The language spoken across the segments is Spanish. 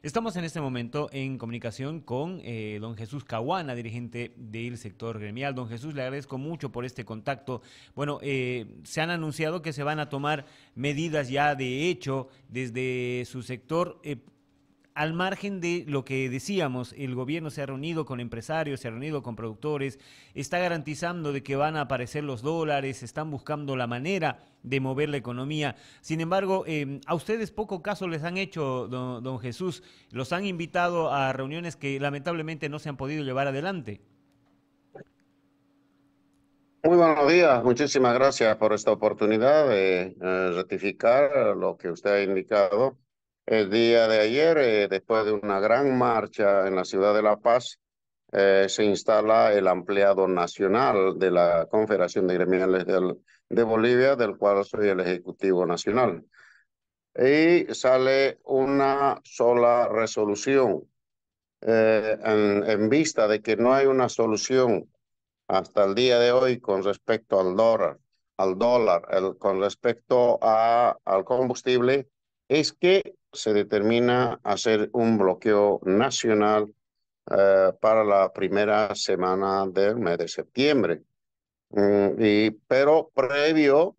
Estamos en este momento en comunicación con eh, don Jesús Caguana, dirigente del sector gremial. Don Jesús, le agradezco mucho por este contacto. Bueno, eh, se han anunciado que se van a tomar medidas ya de hecho desde su sector. Eh, al margen de lo que decíamos, el gobierno se ha reunido con empresarios, se ha reunido con productores, está garantizando de que van a aparecer los dólares, están buscando la manera de mover la economía. Sin embargo, em, a ustedes poco caso les han hecho, don, Jesús, los han invitado a reuniones que lamentablemente no se han podido llevar adelante. Muy buenos días, muchísimas gracias por esta oportunidad de eh, ratificar lo que usted ha indicado el día de ayer, eh, después de una gran marcha en la ciudad de La Paz, eh, se instala el ampliado nacional de la Confederación de Gremiales de Bolivia, del cual soy el Ejecutivo Nacional. Y sale una sola resolución eh, en, vista de que no hay una solución hasta el día de hoy con respecto al dólar, al dólar, con respecto a, al combustible es que se determina hacer un bloqueo nacional eh, para la primera semana del mes de septiembre. Mm, y, pero previo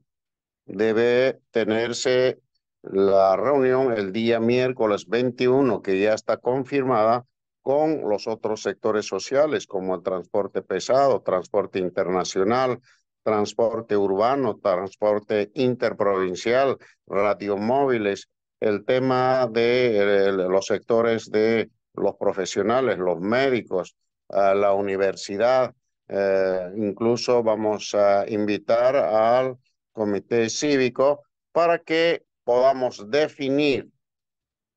debe tenerse la reunión el día miércoles 21, que ya está confirmada, con los otros sectores sociales, como el transporte pesado, transporte internacional, transporte urbano, transporte interprovincial, radiomóviles, el tema de los sectores de los profesionales, los médicos, la universidad. Eh, incluso vamos a invitar al comité cívico para que podamos definir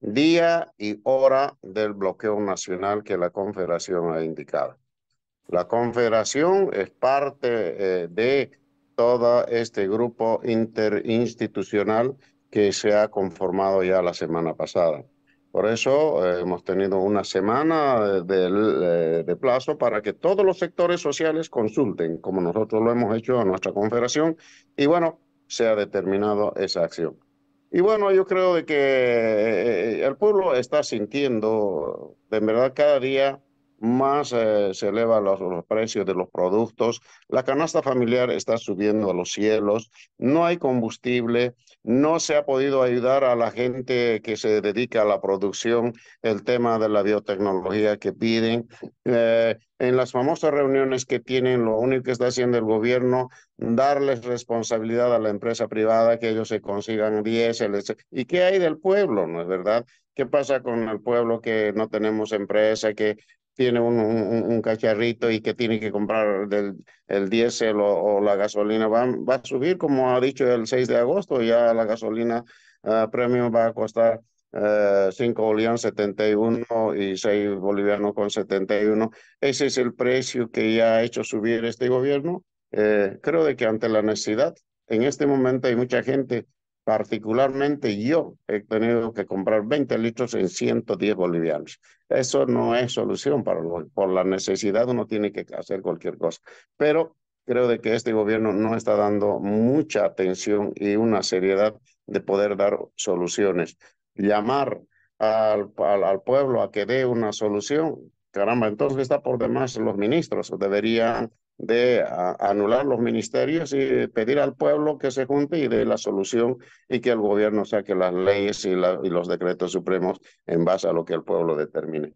día y hora del bloqueo nacional que la Confederación ha indicado. La Confederación es parte eh, de todo este grupo interinstitucional que se ha conformado ya la semana pasada. Por eso eh, hemos tenido una semana eh, de, plazo para que todos los sectores sociales consulten, como nosotros lo hemos hecho en nuestra confederación, y bueno, se ha determinado esa acción. Y bueno, yo creo de que eh, el pueblo está sintiendo, de verdad, cada día más eh, se elevan los, precios de los productos, la canasta familiar está subiendo a los cielos, no hay combustible, no se ha podido ayudar a la gente que se dedica a la producción, el tema de la biotecnología que piden. Eh, en las famosas reuniones que tienen, lo único que está haciendo el gobierno, darles responsabilidad a la empresa privada, que ellos se consigan diésel. ¿Y qué hay del pueblo? ¿No es verdad? ¿Qué pasa con el pueblo que no tenemos empresa, que tiene un, un, cacharrito y que tiene que comprar el diésel o, la gasolina, va, va a subir, como ha dicho el 6 de agosto, ya la gasolina ah, premium va a costar 5 eh, bolivianos 71 y 6 bolivianos con 71. Ese es el precio que ya ha hecho subir este gobierno. Eh, creo de que ante la necesidad, en este momento hay mucha gente Particularmente yo he tenido que comprar 20 litros en 110 bolivianos. Eso no es solución para por la necesidad uno tiene que hacer cualquier cosa. Pero creo de que este gobierno no está dando mucha atención y una seriedad de poder dar soluciones. Llamar al, al pueblo a que dé una solución, caramba, entonces está por demás los ministros deberían de anular los ministerios y pedir al pueblo que se junte y dé la solución y que el gobierno saque las leyes y, los decretos supremos en base a lo que el pueblo determine.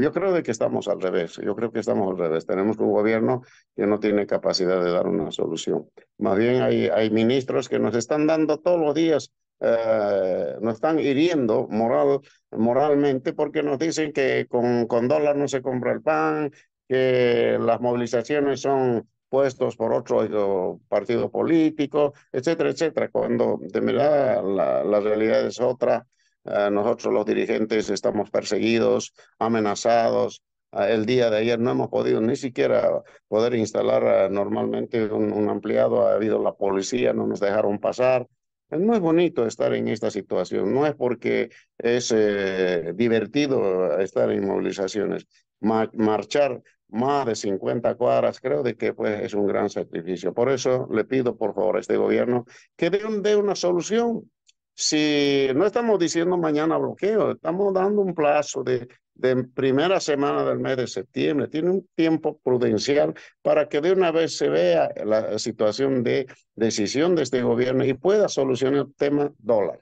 Yo creo de que estamos al revés, yo creo que estamos al revés. Tenemos un gobierno que no tiene capacidad de dar una solución. Más bien hay, ministros que nos están dando todos los días eh, nos están hiriendo moral, moralmente porque nos dicen que con, con dólar no se compra el pan, que las movilizaciones son puestos por otro partido político, etcétera, etcétera. Cuando de verdad la, la realidad es otra, eh, nosotros los dirigentes estamos perseguidos, amenazados. Eh, el día de ayer no hemos podido ni siquiera poder instalar eh, normalmente un, un, ampliado, ha habido la policía, no nos dejaron pasar. No es bonito estar en esta situación, no es porque es divertido estar en movilizaciones, marchar más de 50 cuadras, creo de que pues, es un gran sacrificio. Por eso le pido, por favor, a este gobierno que dé, una solución. Si no estamos diciendo mañana bloqueo, estamos dando un plazo de, de primera semana del mes de septiembre. Tiene un tiempo prudencial para que de una vez se vea la situación de decisión de este gobierno y pueda solucionar el tema dólar,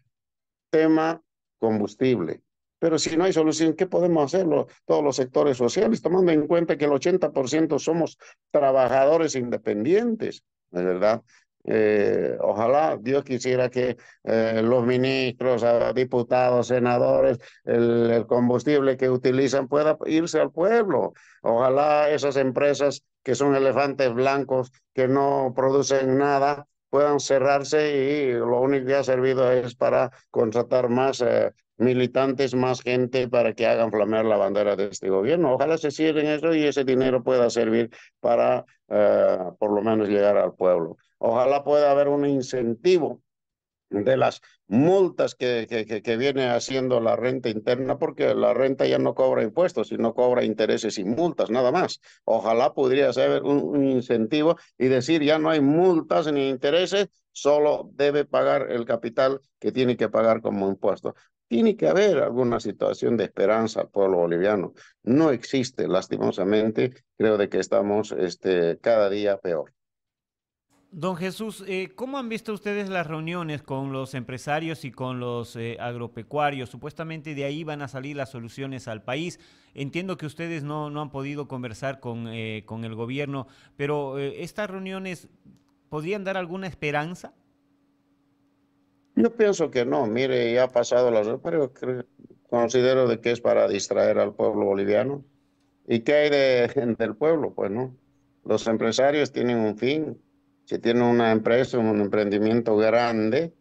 tema combustible, pero si no hay solución, ¿qué podemos hacer todos los sectores sociales? Tomando en cuenta que el 80% somos trabajadores independientes, ¿de verdad? Eh, ojalá Dios quisiera que eh, los ministros, ah, diputados, senadores, el, combustible que utilizan pueda irse al pueblo. Ojalá esas empresas que son elefantes blancos, que no producen nada, puedan cerrarse y lo único que ha servido es para contratar más eh, militantes, más gente para que hagan flamear la bandera de este gobierno. Ojalá se cierren eso y ese dinero pueda servir para eh, por lo menos llegar al pueblo. Ojalá pueda haber un incentivo de las multas que, que, que, viene haciendo la renta interna, porque la renta ya no cobra impuestos, sino cobra intereses y multas, nada más. Ojalá podría haber un, incentivo y decir ya no hay multas ni intereses, solo debe pagar el capital que tiene que pagar como impuesto. Tiene que haber alguna situación de esperanza al pueblo boliviano. No existe, lastimosamente. Creo de que estamos este, cada día peor. Don Jesús, eh, ¿cómo han visto ustedes las reuniones con los empresarios y con los eh, agropecuarios? Supuestamente de ahí van a salir las soluciones al país. Entiendo que ustedes no, no han podido conversar con, eh, con el gobierno, pero ¿estas reuniones podrían dar alguna esperanza? Yo pienso que no, mire, ya ha pasado la pero considero de que es para distraer al pueblo boliviano. ¿Y qué hay de, del pueblo? Pues no, los empresarios tienen un fin. Si tiene una empresa, un emprendimiento grande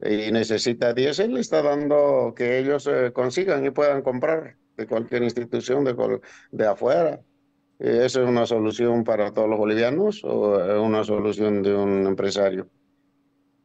y necesita 10, le está dando que ellos eh, consigan y puedan comprar de cualquier institución de, de afuera. ¿Eso es una solución para todos los bolivianos o es eh, una solución de un empresario?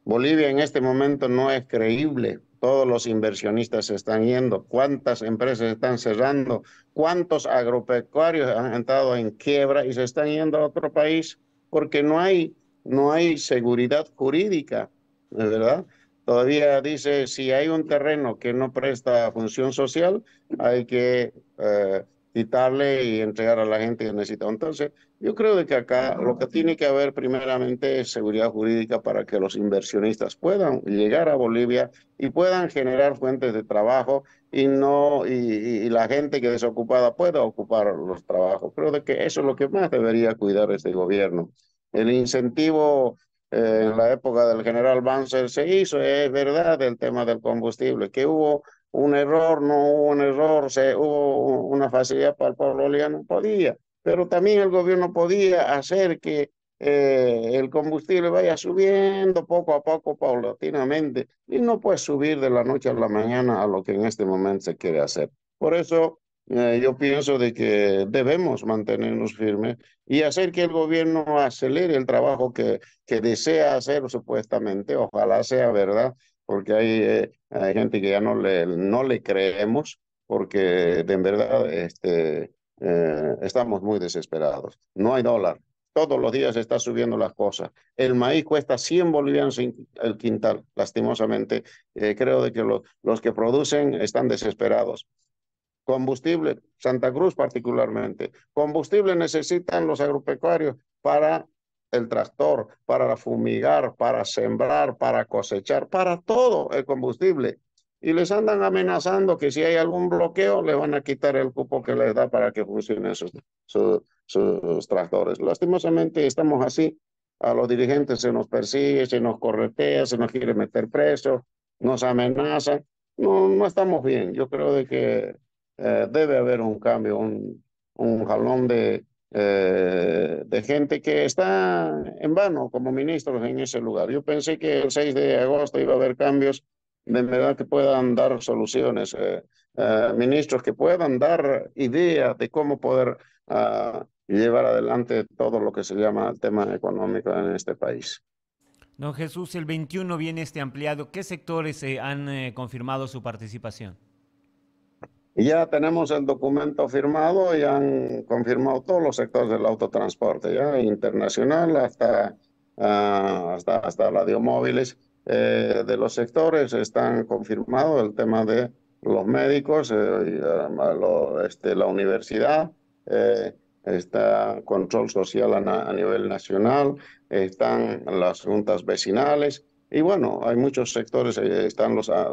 Bolivia en este momento no es creíble. Todos los inversionistas se están yendo. ¿Cuántas empresas están cerrando? ¿Cuántos agropecuarios han entrado en quiebra y se están yendo a otro país? Porque no hay, no hay seguridad jurídica, ¿verdad? Todavía dice, si hay un terreno que no presta función social, hay que eh, quitarle y entregar a la gente que necesita. Entonces, yo creo de que acá ah, lo que tiene que haber primeramente es seguridad jurídica para que los inversionistas puedan llegar a Bolivia y puedan generar fuentes de trabajo y no y, la gente que desocupada pueda ocupar los trabajos. Creo de que eso es lo que más debería cuidar este gobierno. El incentivo eh, en la época del general Banzer se hizo, es verdad, el tema del combustible, que hubo un error, no hubo un error, se, hubo una facilidad para el pueblo no podía. Pero también el gobierno podía hacer que eh, el combustible vaya subiendo poco a poco, paulatinamente, y no puede subir de la noche a la mañana a lo que en este momento se quiere hacer. Por eso eh, yo pienso de que debemos mantenernos firmes y hacer que el gobierno acelere el trabajo que, que desea hacer supuestamente, ojalá sea verdad, porque hay, eh, hay gente que ya no le, no le creemos porque de verdad este, eh, estamos muy desesperados. No hay dólar. Todos los días está subiendo las cosas. El maíz cuesta 100 bolivianos el quintal, lastimosamente. Eh, creo de que los que producen están desesperados. Combustible, Santa Cruz particularmente. Combustible necesitan los agropecuarios para el tractor, para fumigar, para sembrar, para cosechar, para todo el combustible. Y les andan amenazando que si hay algún bloqueo, le van a quitar el cupo que les da para que funcionen sus, sus, tractores. Lastimosamente estamos así. A los dirigentes se nos persigue, se nos corretea, se nos quiere meter preso, nos amenaza. No, no estamos bien. Yo creo de que eh, debe haber un cambio, un, un jalón de, eh, de gente que está en vano como ministros en ese lugar. Yo pensé que el 6 de agosto iba a haber cambios de verdad que puedan dar soluciones, eh, eh, ministros que puedan dar ideas de cómo poder ah, llevar adelante todo lo que se llama el tema económico en este país. Don Jesús, el 21 viene este ampliado. ¿Qué sectores han confirmado su participación? ya tenemos el documento firmado y han confirmado todos los sectores del autotransporte, ya internacional hasta, ah, hasta, hasta radiomóviles. Eh, de los sectores están confirmados el tema de los médicos, eh, ah, este, la universidad, eh, está control social a, nivel nacional, están las juntas vecinales, y bueno, hay muchos sectores, están los, ah,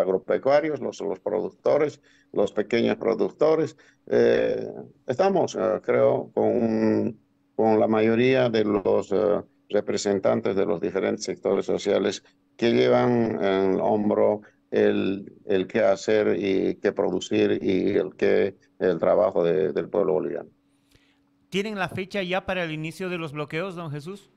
agropecuarios, los, productores, los pequeños productores. Eh, estamos, ah, creo, con, la mayoría de los ah, representantes de los diferentes sectores sociales que llevan en el hombro el, qué hacer y qué producir y el, qué, el trabajo del pueblo boliviano. ¿Tienen la fecha ya para el inicio de los bloqueos, don Jesús?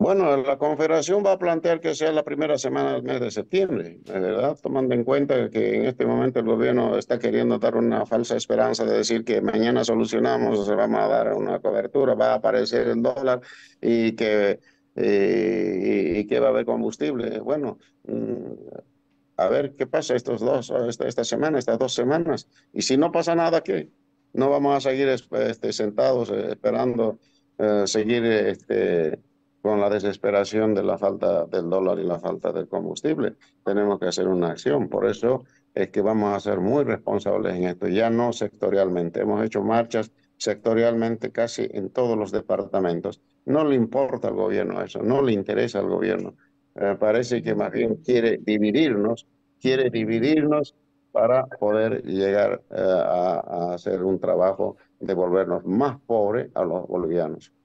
Bueno, la Confederación va a plantear que sea la primera semana del mes de septiembre, ¿verdad? Tomando en cuenta que en este momento el gobierno está queriendo dar una falsa esperanza de decir que mañana solucionamos, se vamos a dar una cobertura, va a aparecer el dólar y que, eh, va a haber combustible. Bueno, mm, a ver qué pasa estos dos, esta, semana, estas dos semanas. Y si no pasa nada, ¿qué? No vamos a seguir este, sentados eh, esperando eh, seguir... Este, con la desesperación de la falta del dólar y la falta del combustible. Tenemos que hacer una acción. Por eso es que vamos a ser muy responsables en esto, ya no sectorialmente. Hemos hecho marchas sectorialmente casi en todos los departamentos. No le importa al gobierno eso, no le interesa al gobierno. Eh, parece que más quiere dividirnos, quiere dividirnos para poder llegar eh, a, a hacer un trabajo de volvernos más pobres a los bolivianos.